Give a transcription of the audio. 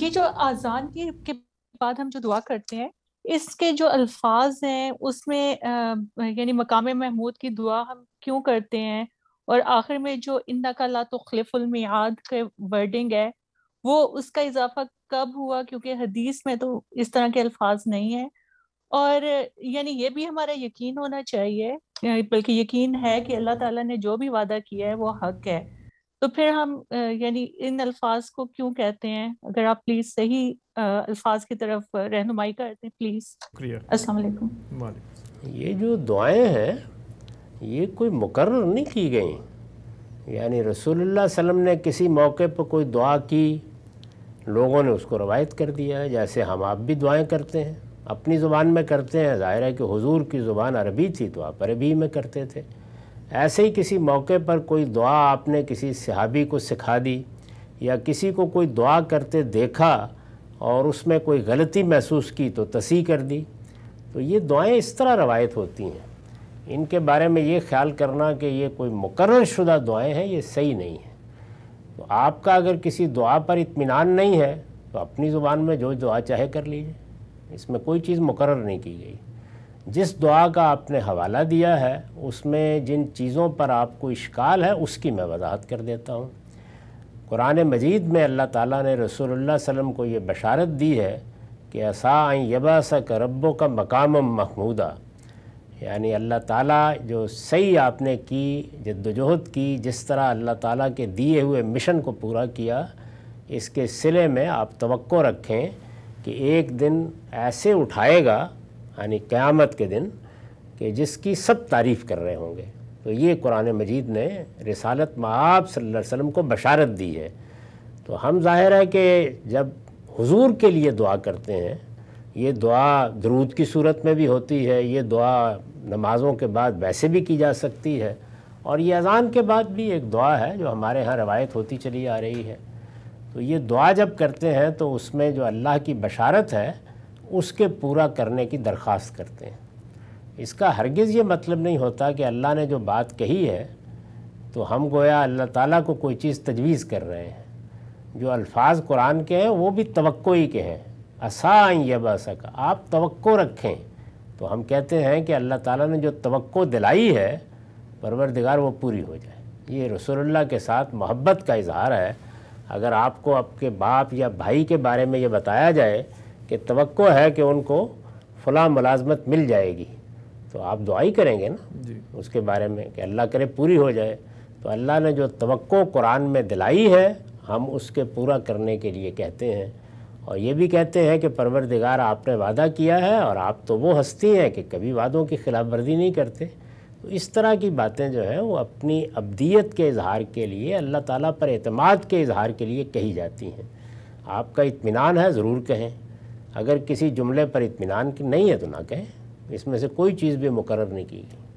ये जो आजान के, के बाद हम जो दुआ करते हैं इसके जो अल्फाज हैं उसमें यानी मकाम महमूद की दुआ हम क्यों करते हैं और आखिर में जो इंदा का ला तो खलिफुलमियाद के वर्डिंग है वो उसका इजाफा कब हुआ क्योंकि हदीस में तो इस तरह के अल्फाज नहीं है और यानी ये भी हमारा यकीन होना चाहिए बल्कि यकीन है कि अल्लाह ताला ने जो भी वादा किया है वो हक है तो फिर हम यानी इन अल्फाज को क्यों कहते हैं अगर आप प्लीज सही अल्फाज की तरफ रहनुमाई करते हैं प्लीज असलकुम ये जो दुआएं हैं ये कोई मुकर नहीं की गई यानी रसोल्ला वसम ने किसी मौके पर कोई दुआ की लोगों ने उसको रवायत कर दिया है जैसे हम आप भी दुआएं करते हैं अपनी ज़ुबान में करते हैं ज़ाहिर है कि हुजूर की ज़ुबान अरबी थी तो आप अरबी में करते थे ऐसे ही किसी मौके पर कोई दुआ आपने किसी सहाबी को सिखा दी या किसी को कोई दुआ करते देखा और उसमें कोई गलती महसूस की तो तसी कर दी तो ये दुआएं इस तरह रवायत होती हैं इनके बारे में ये ख्याल करना कि ये कोई मुकर शुदा दुआएँ हैं ये सही नहीं है तो आपका अगर किसी दुआ पर इतमान नहीं है तो अपनी ज़ुबान में जो दुआ चाहे कर लीजिए इसमें कोई चीज़ मुकर नहीं की गई जिस दुआ का आपने हवाला दिया है उसमें जिन चीज़ों पर आपको इश्काल है उसकी मैं वजाहत कर देता हूँ कुरान मजीद में अल्लाह ताला ने रसूलुल्लाह सल्लम को ये बशारत दी है कि असा यबा सा रबो का मकाम महमूदा यानी अल्लाह ताला जो सही आपने की जद्दोजहद की जिस तरह अल्लाह ताला के दिए हुए मिशन को पूरा किया इसके सिले में आप तो रखें कि एक दिन ऐसे उठाएगा અને કયામત કે દિન કે جس کی સબ તારીફ કર રહે હોંગે તો یہ કુરાન મેજીદ نے રસાલત માં આપ સલ્લલ્લાહ અલ સલમ કો બશરત દી હે તો હમ ઝાહિર હે કે જબ હુઝુર કે લિયે દua કરતે હે યે દua દરૂદ કી સુરત મે ભી હોતી હે યે દua નમાઝો કે બાદ વેસે ભી કી જા સકતી હે ઓર યે اذાન કે બાદ ભી એક દua હે જો હમારે હાં રવાયત હોતી ચલી આ રહી હે તો યે દua જબ કરતે હે તો ઉસમે જો અલ્લાહ કી બશરત હે उसके पूरा करने की दरख्वास्त करते हैं इसका हरगिज़ ये मतलब नहीं होता कि अल्लाह ने जो बात कही है तो हम गोया अल्लाह ताला को कोई चीज़ तजवीज़ कर रहे हैं जो अल्फाज कुरान के हैं वो भी तो के हैं आसान यब बसक आप तो रखें तो हम कहते हैं कि अल्लाह ताला ने जो तो दिलाई है परवरदिगार वो पूरी हो जाए ये रसोल्ला के साथ मोहब्बत का इजहार है अगर आपको आपके बाप या भाई के बारे में ये बताया जाए कि तो है कि उनको फला मुलाजमत मिल जाएगी तो आप दुआई करेंगे ना उसके बारे में कि अल्लाह करे पूरी हो जाए तो अल्लाह ने जो तो कुरान में दिलाई है हम उसके पूरा करने के लिए कहते हैं और ये भी कहते हैं कि परवरदिगार आपने वादा किया है और आप तो वो हस्ती हैं कि कभी वादों की खिलाफ वर्जी नहीं करते तो इस तरह की बातें जो हैं वो अपनी अबदियत के इजहार के लिए अल्लाह ताला पर अतमाद के इजहार के लिए कही जाती हैं आपका इतमान है ज़रूर कहें अगर किसी जुमले पर इतमान की नहीं है तो ना कहें इसमें से कोई चीज़ भी मुकर नहीं की गई